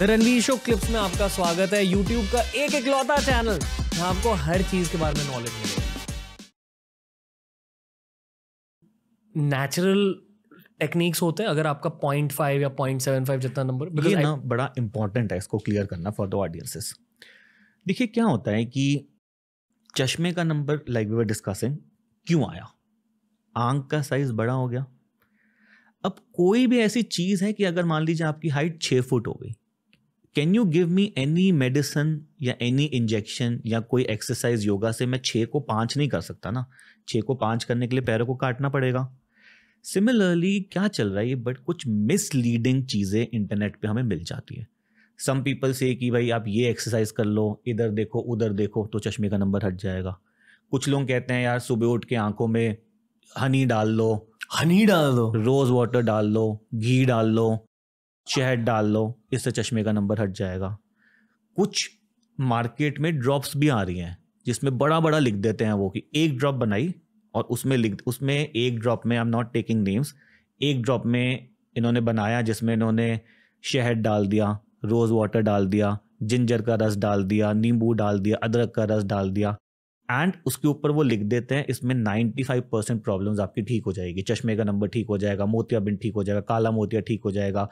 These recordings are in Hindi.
रणवीर शो क्लिप्स में आपका स्वागत है यूट्यूब का एक एक लौता चैनल जहां आपको हर चीज के बारे में नॉलेज मिलेगी नेचुरल टेक्निक्स होते हैं अगर आपका पॉइंट फाइव या पॉइंट सेवन फाइव जितना नंबर ये ना बड़ा इंपॉर्टेंट है इसको क्लियर करना फॉर द ऑडियंसेस देखिए क्या होता है कि चश्मे का नंबर लाइक वी डिस्कसिंग क्यों आया आंख का साइज बड़ा हो गया अब कोई भी ऐसी चीज़ है कि अगर मान लीजिए आपकी हाइट छः फुट हो गई can you give me any medicine या एनी इंजेक्शन या कोई एक्सरसाइज योगा से मैं छः को पाँच नहीं कर सकता ना छः को पाँच करने के लिए पैरों को काटना पड़ेगा सिमिलरली क्या चल रहा है बट कुछ मिसलीडिंग चीज़ें इंटरनेट पे हमें मिल जाती है सम पीपल से कि भाई आप ये एक्सरसाइज कर लो इधर देखो उधर देखो तो चश्मे का नंबर हट जाएगा कुछ लोग कहते हैं यार सुबह उठ के आंखों में हनी डाल लो हनी डाल दो रोज़ वाटर डाल लो घी डाल लो शहद डाल लो इससे चश्मे का नंबर हट जाएगा कुछ मार्केट में ड्रॉप्स भी आ रही हैं जिसमें बड़ा बड़ा लिख देते हैं वो कि एक ड्रॉप बनाई और उसमें लिख उसमें एक ड्रॉप में I am not taking names एक ड्रॉप में इन्होंने बनाया जिसमें इन्होंने शहद डाल दिया रोज़ वाटर डाल दिया जिंजर का रस डाल दिया नींबू डाल दिया अदरक का रस डाल दिया एंड उसके ऊपर वो लिख देते हैं इसमें 95 परसेंट प्रॉब्लम्स आपकी ठीक हो जाएगी चश्मे का नंबर ठीक हो जाएगा मोतियाबिंद ठीक हो जाएगा काला मोतिया ठीक हो जाएगा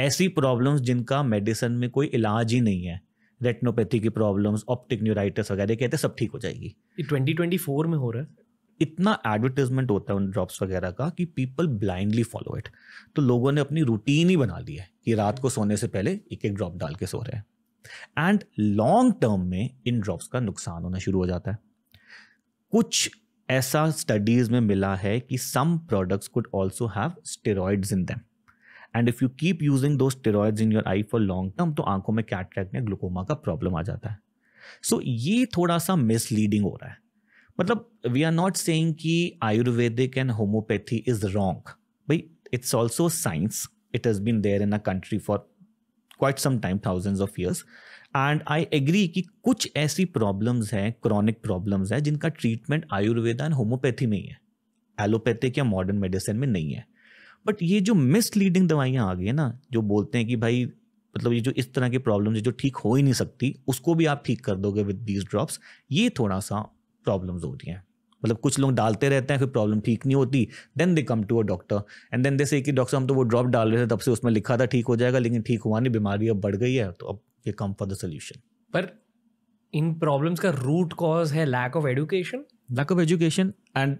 ऐसी प्रॉब्लम्स जिनका मेडिसिन में कोई इलाज ही नहीं है रेटनोपैथी की प्रॉब्लम्स ऑप्टिक न्यूराइटिस वगैरह कहते हैं सब ठीक हो जाएगी ट्वेंटी ट्वेंटी फोर में हो रहा है इतना एडवर्टीजमेंट होता है उन ड्रॉप्स वगैरह का कि पीपल ब्लाइंडली फॉलो इट तो लोगों ने अपनी रूटीन ही बना ली है कि रात को सोने से पहले एक एक ड्रॉप डाल के सो रहे हैं एंड लॉन्ग टर्म में इन ड्रॉप्स का नुकसान होना शुरू हो जाता है कुछ ऐसा स्टडीज में मिला है कि some products could also have steroids in them and if you keep using those steroid in your eye for long term तो आंखों में कैटरेक्ट में ग्लूकोमा का प्रॉब्लम आ जाता है सो so, ये थोड़ा सा मिसलीडिंग हो रहा है मतलब वी आर नॉट सेइंग कि Ayurvedic and homeopathy is wrong भाई it's also science it has been there in a country for quite some time thousand of years and I agree कि कुछ ऐसी प्रॉब्लम्स हैं क्रॉनिक प्रॉब्लम्स हैं जिनका ट्रीटमेंट आयुर्वेदा एंड होम्योपैथी में ही है एलोपैथिक या मॉडर्न मेडिसिन में नहीं है बट ये जो मिसलीडिंग दवाइयाँ आ गई है ना जो बोलते हैं कि भाई मतलब ये जो इस तरह की प्रॉब्लम जो ठीक हो ही नहीं सकती उसको भी आप ठीक कर दोगे विद दीज ड्रॉप्स ये थोड़ा सा प्रॉब्लम्स हो रही हैं मतलब कुछ लोग डालते रहते हैं फिर प्रॉब्लम ठीक नहीं होती then they come to a doctor and then they say कि डॉक्टर हम तो वो ड्रॉप डाल रहे थे तब से उसमें लिखा था ठीक हो जाएगा लेकिन ठीक हुआ नहीं बीमारी अब बढ़ गई है तो अब ये कम फॉर द सोल्यूशन पर इन प्रॉब्लम्स का रूट कॉज है lack of education lack of education and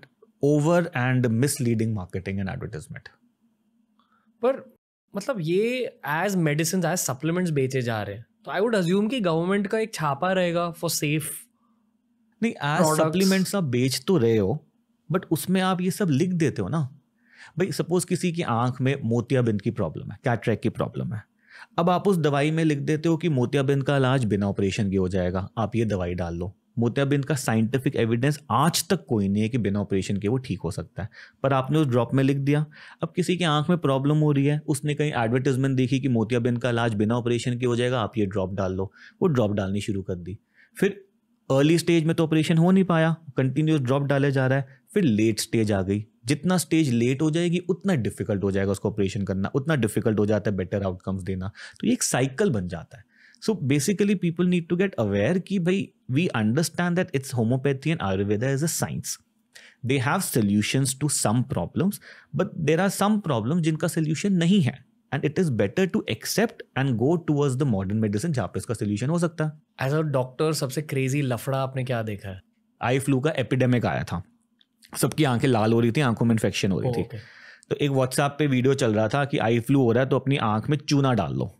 over and misleading marketing and advertisement पर मतलब ये एज मेडिसिन एज सप्लीमेंट्स बेचे जा रहे हैं तो आई वुड अज्यूम कि गवर्नमेंट का एक छापा रहेगा फॉर सेफ नहीं एज सप्लीमेंट्स आप बेच तो रहे हो बट उसमें आप ये सब लिख देते हो ना भाई सपोज किसी की आंख में मोतियाबिंद की प्रॉब्लम है कैट्रैक की प्रॉब्लम है अब आप उस दवाई में लिख देते हो कि मोतियाबिंद का इलाज बिना ऑपरेशन के हो जाएगा आप ये दवाई डाल लो मोतियाबिंद का साइंटिफिक एविडेंस आज तक कोई नहीं है कि बिना ऑपरेशन के वो ठीक हो सकता है पर आपने उस ड्रॉप में लिख दिया अब किसी की आंख में प्रॉब्लम हो रही है उसने कहीं एडवर्टीजमेंट देखी कि मोतियाबिंद का इलाज बिना ऑपरेशन के हो जाएगा आप ये ड्रॉप डाल लो वो ड्रॉप डालनी शुरू कर दी फिर अर्ली स्टेज में तो ऑपरेशन हो नहीं पाया कंटिन्यूस ड्रॉप डाले जा रहा है फिर लेट स्टेज आ गई जितना स्टेज लेट हो जाएगी उतना डिफिकल्ट हो जाएगा उसको ऑपरेशन करना उतना डिफिकल्ट हो जाता है बेटर आउटकम्स देना तो ये एक साइकिल बन जाता है so basically people need to get aware ki भाई we understand that it's homeopathy and Ayurveda is a science they have solutions to some problems, but there are some problem जिनका सोल्यूशन नहीं है and it is better to accept and go towards the modern medicine जहाँ पे इसका सोल्यूशन हो सकता है एज अ डॉक्टर सबसे क्रेजी लफड़ा आपने क्या देखा है आई फ्लू का एपिडेमिक आया था सबकी आंखें लाल हो रही थी आंखों में इन्फेक्शन हो रही थी तो एक व्हाट्सएप पे वीडियो चल रहा था कि आई फ्लू हो रहा है तो अपनी आंख में चूना डाल लो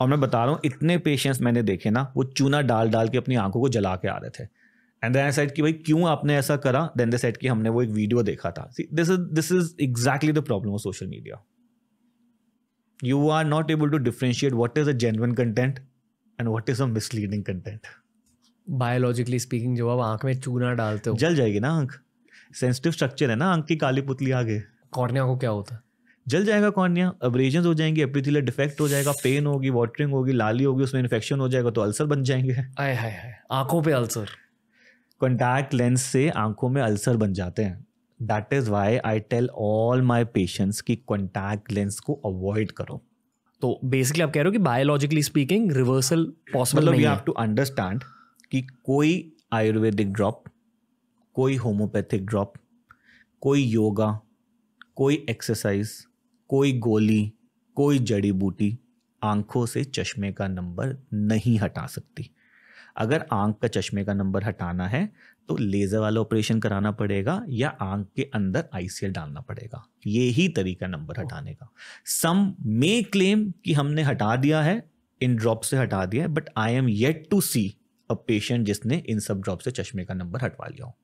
और मैं बता रहा हूँ इतने पेशेंट्स मैंने देखे ना वो चूना डाल डाल के अपनी आंखों को जला के आ रहे थे एंड देन साइड कि भाई क्यों आपने ऐसा करा देन दे कि हमने वो एक वीडियो देखा था this is this is exactly the problem of social media you are not able to differentiate what is a genuine content and what is a misleading content biologically speaking जब आप आंख में चूना डालते हो जल जाएगी ना आंख सेंसिटिव स्ट्रक्चर है ना आंख की काली पुतली आगे कॉर्निया को क्या होता है जल जाएगा कॉर्निया अब्रेजन हो जाएंगे एपिथिलियल डिफेक्ट हो जाएगा पेन होगी वाटरिंग होगी लाली होगी उसमें इन्फेक्शन हो जाएगा तो अल्सर बन जाएंगे आय हाय हाय आंखों पे अल्सर कॉन्टैक्ट लेंस से आंखों में अल्सर बन जाते हैं that is why I tell all my patients की कॉन्टैक्ट लेंस को अवॉइड करो तो बेसिकली आप कह रहे हो कि बायोलॉजिकली स्पीकिंग रिवर्सल पॉसिबल मतलब यू हैव टू अंडरस्टैंड कि कोई आयुर्वेदिक ड्रॉप कोई होम्योपैथिक ड्रॉप कोई योगा कोई एक्सरसाइज कोई गोली कोई जड़ी बूटी आंखों से चश्मे का नंबर नहीं हटा सकती अगर आंख का चश्मे का नंबर हटाना है तो लेज़र वाला ऑपरेशन कराना पड़ेगा या आंख के अंदर आईसीएल डालना पड़ेगा ये ही तरीका नंबर हटाने का सम मे क्लेम कि हमने हटा दिया है इन ड्रॉप से हटा दिया है but I am yet to see a patient जिसने इन सब ड्रॉप से चश्मे का नंबर हटवा लिया हो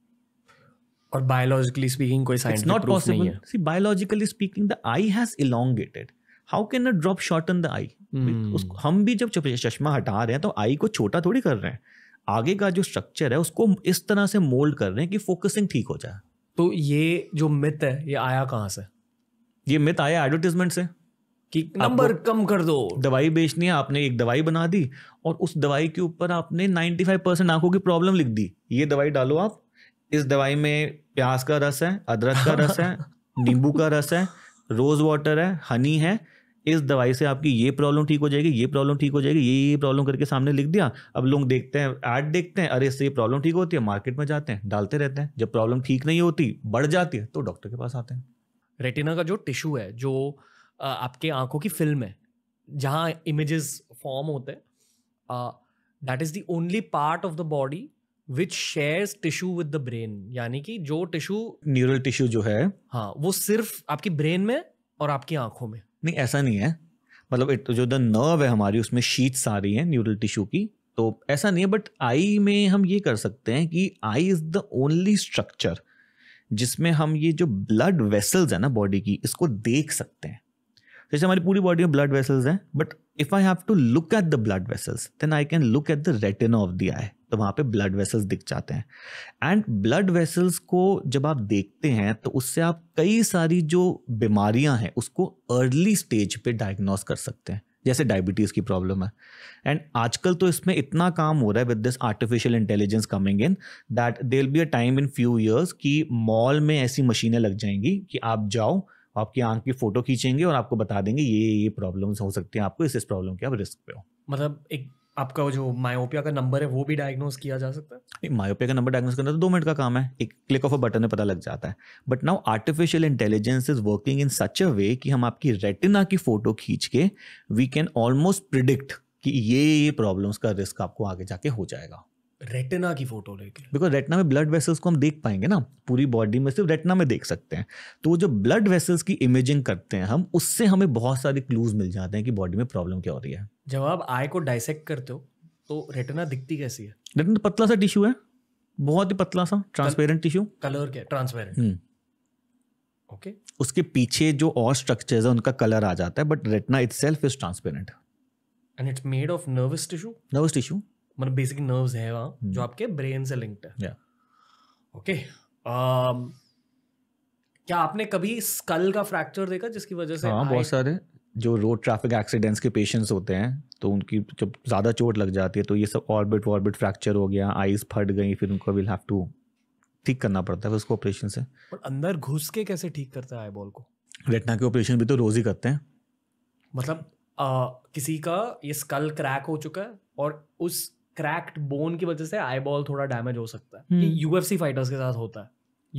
और बायोलॉजिकली स्पीकिंग कोई science not possible see biologically speaking the eye has elongated how can a drop short in the eye हम भी जब चश्मा हटा रहे हैं तो आई को छोटा थोड़ी कर रहे हैं आगे का जो स्ट्रक्चर है उसको इस तरह से मोल्ड कर रहे हैं कि फोकसिंग ठीक हो जाए तो ये जो मिथ है ये आया कहाँ से ये मिथ आया एडवर्टीजमेंट से कि नंबर कम कर दो दवाई बेचनी है आपने एक दवाई बना दी और उस दवाई के ऊपर आपने 95 परसेंट आंखों की प्रॉब्लम लिख दी ये दवाई डालो आप इस दवाई में प्याज का रस है अदरक का रस है नींबू का रस है रोज वाटर है हनी है इस दवाई से आपकी ये प्रॉब्लम ठीक हो जाएगी ये प्रॉब्लम ठीक हो जाएगी ये ये प्रॉब्लम करके सामने लिख दिया अब लोग देखते हैं ऐड देखते हैं अरे इससे ये प्रॉब्लम ठीक होती है मार्केट में जाते हैं डालते रहते हैं जब प्रॉब्लम ठीक नहीं होती बढ़ जाती है तो डॉक्टर के पास आते हैं रेटिना का जो टिश्यू है जो आपके आंखों की फिल्म है जहाँ इमेजेस फॉर्म होते हैं that is the only part of the body which shares tissue with the brain यानी कि जो टिश्यू न्यूरल टिश्यू जो है हाँ वो सिर्फ आपकी ब्रेन में और आपकी आंखों में नहीं ऐसा नहीं है मतलब इट जो द नर्व है हमारी उसमें आ रही है न्यूरल टिश्यू की तो ऐसा नहीं है बट आई में हम ये कर सकते हैं कि eye is the only structure जिसमें हम ये जो ब्लड वेसल्स है ना बॉडी की इसको देख सकते हैं जैसे हमारी पूरी बॉडी में ब्लड वेसल्स हैं but if I have to look at the blood vessels then I can look at the retina of the eye तो वहाँ पे ब्लड वेसल्स दिख जाते हैं एंड ब्लड वेसल्स को जब आप देखते हैं तो उससे आप कई सारी जो बीमारियां हैं उसको अर्ली स्टेज पे डायग्नोस कर सकते हैं जैसे डायबिटीज़ की प्रॉब्लम है एंड आजकल तो इसमें इतना काम हो रहा है with this artificial intelligence coming in that there be a time in few years कि मॉल में ऐसी मशीनें लग जाएंगी कि आप जाओ आपकी आंख की फोटो खींचेंगे और आपको बता देंगे ये ये प्रॉब्लम्स हो सकती हैं आपको इस इस प्रॉब्लम के आप रिस्क पे हो मतलब एक आपका जो मायोपिया का नंबर है वो भी डायग्नोस किया जा सकता है मायोपिया का नंबर डायग्नोस करना तो दो मिनट का काम है एक क्लिक ऑफ अ बटन में पता लग जाता है but now artificial intelligence is working in such a way कि हम आपकी रेटिना की फोटो खींच के वी कैन ऑलमोस्ट प्रिडिक्ट कि ये ये प्रॉब्लम्स का रिस्क आपको आगे जाके हो जाएगा रेटिना की फोटो लेके बिकॉज रेटना में ब्लड वेसल्स को हम देख पाएंगे ना पूरी बॉडी में सिर्फ रेटना में देख सकते हैं तो वो जो ब्लड वेसल्स की इमेजिंग करते हैं हम उससे हमें बहुत सारे क्लूज मिल जाते हैं कि बॉडी में प्रॉब्लम क्या हो रही है जब आप आई को डाइसेक्ट करते हो तो रेटना दिखती कैसी है रेटना पतला सा टिश्यू है बहुत ही पतला सा ट्रांसपेरेंट टिश्यू कलर क्या ट्रांसपेरेंट हम्म। ओके उसके पीछे जो और स्ट्रक्चर्स है उनका कलर आ जाता है but retina itself is transparent and it's made of nervous tissue nervous tissue मतलब बेसिक नर्व्स है वहाँ जो हम्म। आपके ब्रेन से लिंक्ड है ओके um, क्या आपने कभी स्कल का फ्रैक्चर देखा जिसकी वजह से हाँ बहुत सारे जो रोड ट्रैफिक एक्सीडेंट्स के पेशेंट्स होते हैं तो उनकी जब ज़्यादा चोट लग जाती है तो ये सब ऑर्बिट वॉर्बिट फ्रैक्चर हो गया आइज फट गई फिर उनको विल हैव टू ठीक करना पड़ता है उसको ऑपरेशन से पर अंदर घुस के कैसे ठीक करता है बॉल को रेटना के ऑपरेशन भी तो रोज ही करते हैं मतलब आ, uh, किसी का ये स्कल क्रैक हो चुका है और उस क्रैक्ड बोन की वजह से आई बॉल थोड़ा डैमेज हो सकता है हम्म। यूएफसी फाइटर्स के साथ होता है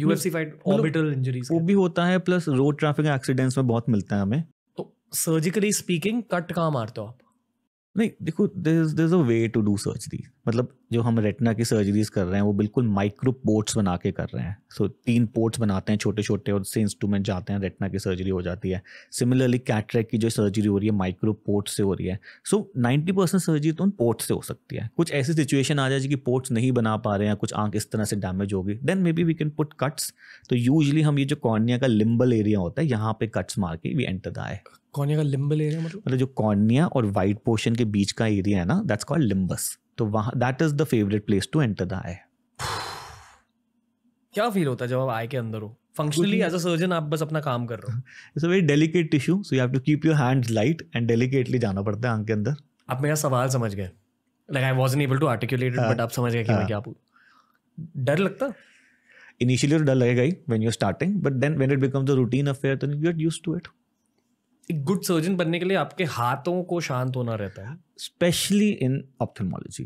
यूएफसी फाइट ऑर्बिटल इंजरीज वो भी होता है प्लस रोड ट्रैफिक एक्सीडेंट्स में बहुत मिलता है हमें तो सर्जिकली स्पीकिंग कट कहाँ मारते हो आप नहीं देखो there a way to do surgery मतलब जो हम रेटना की सर्जरीज कर रहे हैं वो बिल्कुल माइक्रो पोर्ट्स बना के कर रहे हैं सो so, तीन पोर्ट्स बनाते हैं छोटे छोटे और उससे इंस्ट्रूमेंट जाते हैं रेटना की सर्जरी हो जाती है सिमिलरली कैटरेक की जो सर्जरी हो रही है माइक्रो पोर्ट्स से हो रही है सो नाइन्टी परसेंट सर्जरी तो उन पोर्ट्स से हो सकती है कुछ ऐसी सिचुएशन आ जाएगी कि पोर्ट्स नहीं बना पा रहे हैं कुछ आंख इस तरह से डैमेज होगी then may be we can put cuts तो यूजली हम ये जो कॉर्निया का लिम्बल एरिया होता है यहाँ पे कट्स मार के we enter the eye cornea का लिम्बल एरिया मतलब मतलब जो कॉर्निया और वाइट पोर्शन के बीच का एरिया है ना दैट्स कॉल्ड लिम्बस तो वहाँ that is the favourite place to enter the eye क्या फील होता है जब आप आई के अंदर हो फंक्शनली एज अ सर्जन आप बस अपना काम कर रहे हो it's a very delicate tissue so you have to keep your hands light and delicately जाना पड़ता है आंख के अंदर आप मेरा सवाल समझ गए like I was able to articulate it but आप समझ गए कि मैं हाँ। क्या डर लगता इनिशियली तो डर लगेगा ही when you are starting but then when it becomes a routine affair then you get used to it एक गुड सर्जन बनने के लिए आपके हाथों को शांत होना रहता है specially in ophthalmology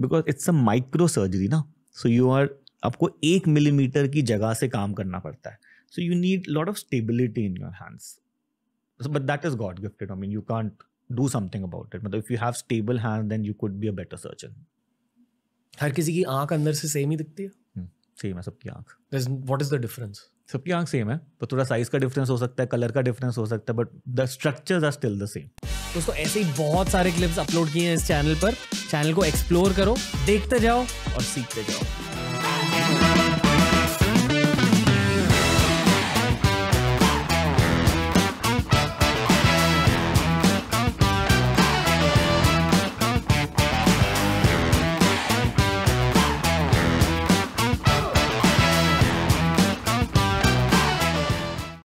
because it's a micro surgery ना सो यू आर आपको एक मिलीमीटर की जगह से काम करना पड़ता है so you need lot of stability in your hands but that is god gifted I mean you can't do something about it मतलब if you have stable hand then you could be a better surgeon हर किसी की आंख अंदर से सेम ही दिखती है सेम hmm, है सबकी आंख वॉट इज द डिफरेंस सबकी आंख सेम है तो थोड़ा साइज का डिफरेंस हो सकता है कलर का डिफरेंस हो सकता है but the structure are still the same दोस्तों ऐसे ही बहुत सारे क्लिप्स अपलोड किए हैं इस चैनल पर चैनल को एक्सप्लोर करो देखते जाओ और सीखते जाओ